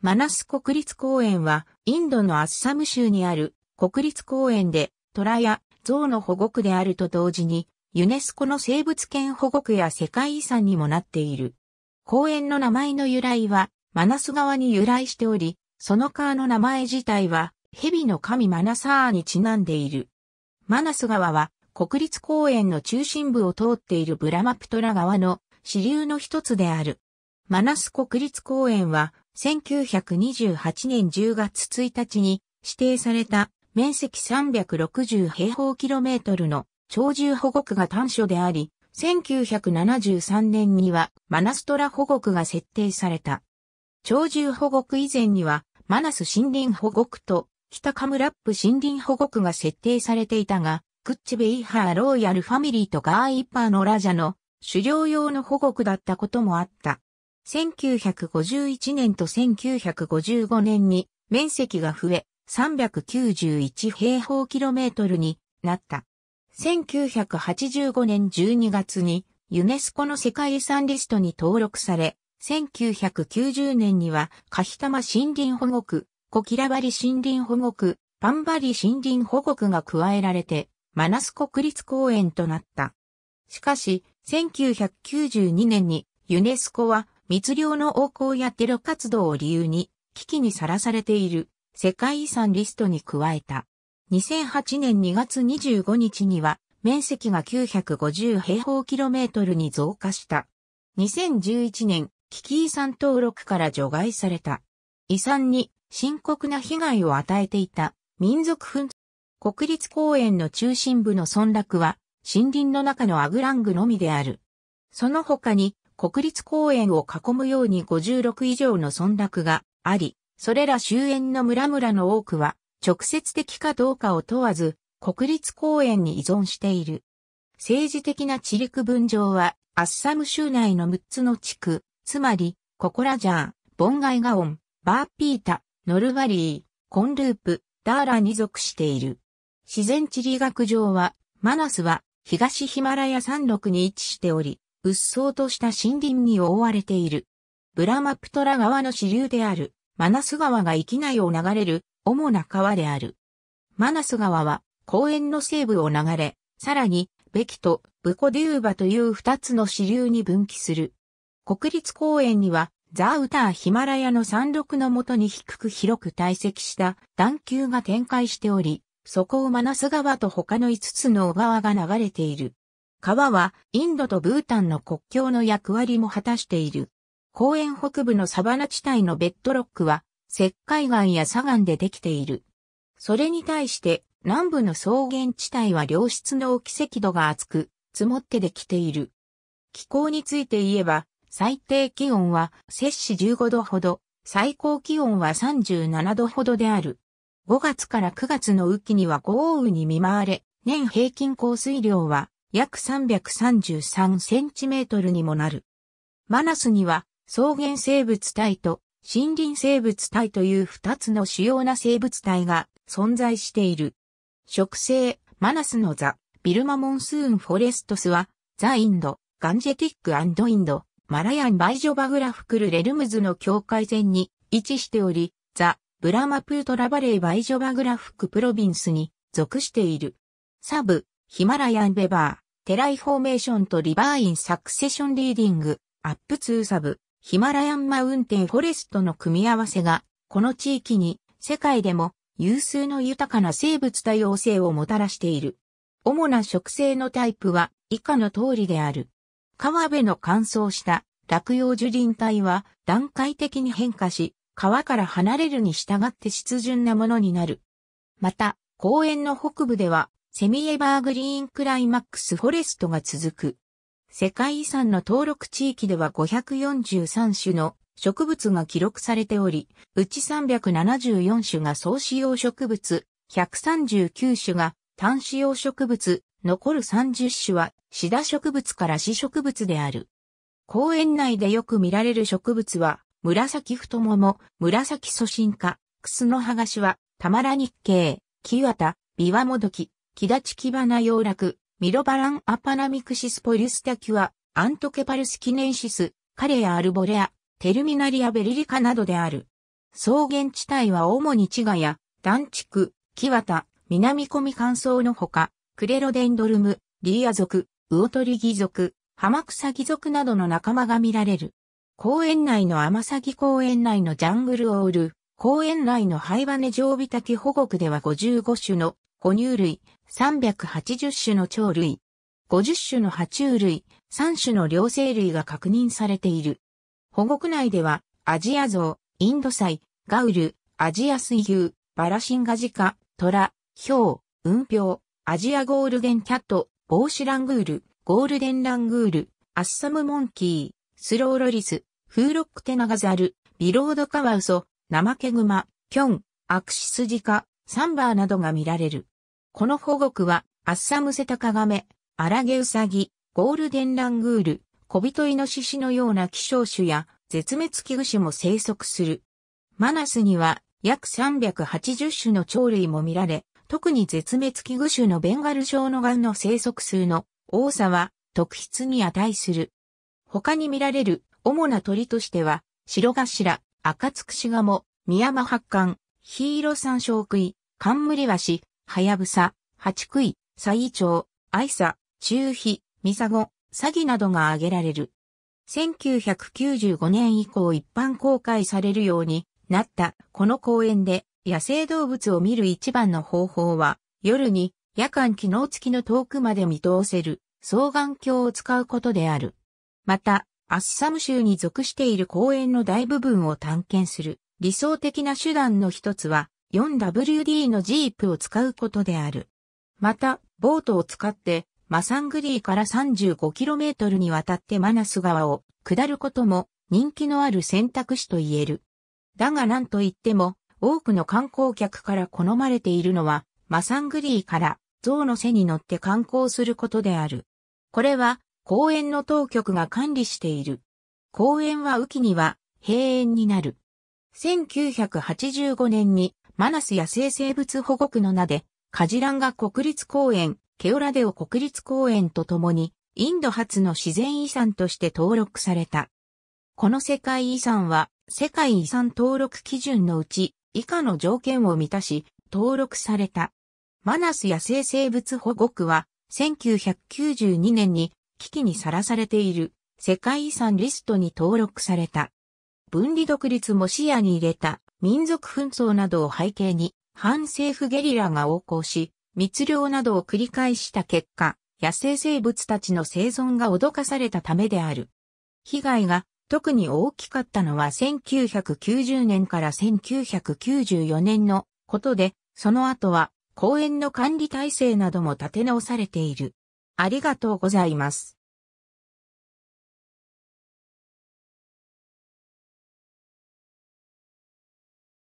マナス国立公園は、インドのアッサム州にある国立公園で、虎や象の保護区であると同時に、ユネスコの生物圏保護区や世界遺産にもなっている。公園の名前の由来は、マナス川に由来しており、その川の名前自体は、蛇の神マナサーにちなんでいる。マナス川は、国立公園の中心部を通っているブラマプトラ川の支流の一つである。マナス国立公園は、1928年10月1日に指定された面積360平方キロメートルの鳥獣保護区が短所であり、1973年にはマナストラ保護区が設定された。鳥獣保護区以前にはマナス森林保護区と北カムラップ森林保護区が設定されていたが、クッチベイハーローヤルファミリーとガーイッパーのラジャの狩猟用の保護区だったこともあった。1951年と1955年に面積が増え391平方キロメートルになった。1985年12月にユネスコの世界遺産リストに登録され、1990年には、カヒタマ森林保護区、コキラバリ森林保護区、パンバリ森林保護区が加えられて、マナス国立公園となった。しかし、1992年にユネスコは密漁の横行やテロ活動を理由に危機にさらされている世界遺産リストに加えた。2008年2月25日には面積が950平方キロメートルに増加した。2011年、危機遺産登録から除外された。遺産に深刻な被害を与えていた民族紛争。国立公園の中心部の村落は森林の中のアグラングのみである。その他に国立公園を囲むように56以上の村落があり、それら周辺の村々の多くは直接的かどうかを問わず国立公園に依存している。政治的な地陸分上はアッサム州内の6つの地区、つまりココラジャー、ボンガイガオン、バーピータ、ノルバリー、コンループ、ダーラに属している。自然地理学上はマナスは東ヒマラヤ山麓に位置しており、鬱蒼とした森林に覆われている。ブラマプトラ川の支流である、マナス川が域内を流れる主な川である。マナス川は公園の西部を流れ、さらに、ベキとブコデューバという二つの支流に分岐する。国立公園には、ザウターヒマラヤの山麓のもとに低く広く堆積した段丘が展開しており、そこをマナス川と他の5つの小川が流れている。川はインドとブータンの国境の役割も果たしている。公園北部のサバナ地帯のベッドロックは石灰岩や砂岩でできている。それに対して南部の草原地帯は良質の奇跡度が厚く積もってできている。気候について言えば最低気温は摂氏15度ほど、最高気温は37度ほどである。5月から9月の雨季には豪雨に見舞われ、年平均降水量は約333センチメートルにもなる。マナスには草原生物体と森林生物体という二つの主要な生物体が存在している。植生、マナスのザ、ビルマモンスーンフォレストスは、ザ・インド、ガンジェティックインド、マラヤン・バイジョバグラフクル・レルムズの境界線に位置しており、ザ・ブラマプートラバレー・バイジョバグラフク・プロビンスに属している。サブ、ヒマラヤンベバー、テライフォーメーションとリバーインサクセションリーディング、アップツーサブ、ヒマラヤンマウンテンフォレストの組み合わせが、この地域に世界でも有数の豊かな生物多様性をもたらしている。主な植生のタイプは以下の通りである。川辺の乾燥した落葉樹林帯は段階的に変化し、川から離れるに従って湿潤なものになる。また、公園の北部ではセミエバーグリーンクライマックスフォレストが続く。世界遺産の登録地域では543種の植物が記録されており、うち374種が総使用植物、139種が単使用植物、残る30種はシダ植物から死植物である。公園内でよく見られる植物は、紫太もも、紫粗進化、クスの葉ガシは、たまら日系、キワタ、ビワモドキ、木立木花洋楽、ミロバランアパナミクシスポリスタキュア、アントケパルスキネンシス、カレアアルボレア、テルミナリアベリリカなどである。草原地帯は主に千賀や、地区、木綿、南込み乾燥のほか、クレロデンドルム、リーア族、ウオトリギ族、ハマクサギ族などの仲間が見られる。公園内のアマサギ公園内のジャングルオール、公園内のハイバネジョウビタキ保護区では55種の哺乳類、380種の鳥類、50種の爬虫類、3種の両生類が確認されている。保護区内では、アジアゾウ、インドサイ、ガウル、アジア水牛、バラシンガジカ、トラ、ヒョウ、ウンピョウ、アジアゴールデンキャット、ボウシラングール、ゴールデンラングール、アッサムモンキー、スローロリス、フーロックテナガザル、ビロードカワウソ、ナマケグマ、キョン、アクシスジカ、サンバーなどが見られる。この保護区は、アッサムセタカガメ、アラゲウサギ、ゴールデンラングール、小人イノシシのような希少種や絶滅危惧種も生息する。マナスには約380種の鳥類も見られ、特に絶滅危惧種のベンガル症のガンの生息数の多さは特筆に値する。他に見られる主な鳥としては、白頭、赤つくしガモ、ミヤマハッカン、ヒーロサンショウクイ、カンムリワシ、はやぶさ、八杭、西町、愛さ、中飛、ミサゴ、詐欺などが挙げられる。1995年以降一般公開されるようになったこの公園で野生動物を見る一番の方法は夜に夜間機能付きの遠くまで見通せる双眼鏡を使うことである。また、アッサム州に属している公園の大部分を探検する理想的な手段の一つは 4WD のジープを使うことである。また、ボートを使って、マサングリーから 35km にわたってマナス川を下ることも人気のある選択肢と言える。だが何と言っても、多くの観光客から好まれているのは、マサングリーから象の背に乗って観光することである。これは、公園の当局が管理している。公園は雨季には閉園になる。1985年にマナス野生生物保護区の名で、カジランガ国立公園、ケオラデオ国立公園とともに、インド初の自然遺産として登録された。この世界遺産は、世界遺産登録基準のうち、以下の条件を満たし、登録された。マナス野生生物保護区は、1992年に危機にさらされている世界遺産リストに登録された。分離独立も視野に入れた民族紛争などを背景に、反政府ゲリラが横行し、密漁などを繰り返した結果、野生生物たちの生存が脅かされたためである。被害が特に大きかったのは1990年から1994年のことで、その後は公園の管理体制なども立て直されている。ありがとうございます。